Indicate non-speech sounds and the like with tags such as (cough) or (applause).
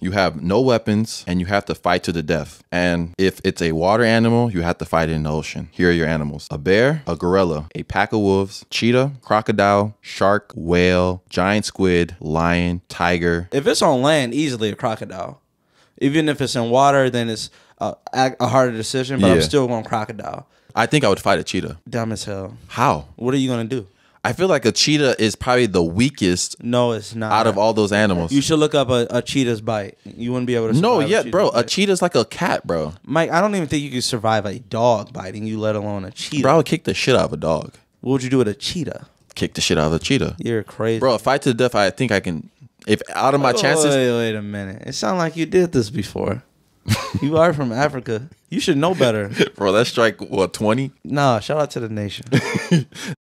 You have no weapons and you have to fight to the death. And if it's a water animal, you have to fight in the ocean. Here are your animals a bear, a gorilla, a pack of wolves, cheetah, crocodile, shark, whale, giant squid, lion, tiger. If it's on land, easily a crocodile. Even if it's in water, then it's a, a harder decision, but yeah. I'm still going crocodile. I think I would fight a cheetah. Dumb as hell. How? What are you going to do? I feel like a cheetah is probably the weakest. No, it's not. Out of all those animals, you should look up a, a cheetah's bite. You wouldn't be able to. No, yeah, a bro. Bite. A cheetah's like a cat, bro. Mike, I don't even think you could survive a dog biting you, let alone a cheetah. Bro, I would kick the shit out of a dog. What would you do with a cheetah? Kick the shit out of a cheetah. You're crazy, bro. A fight to the death. I think I can. If out of my chances. Wait, wait a minute. It sounds like you did this before. (laughs) you are from Africa. You should know better. Bro, that's strike what twenty? Nah, shout out to the nation. (laughs)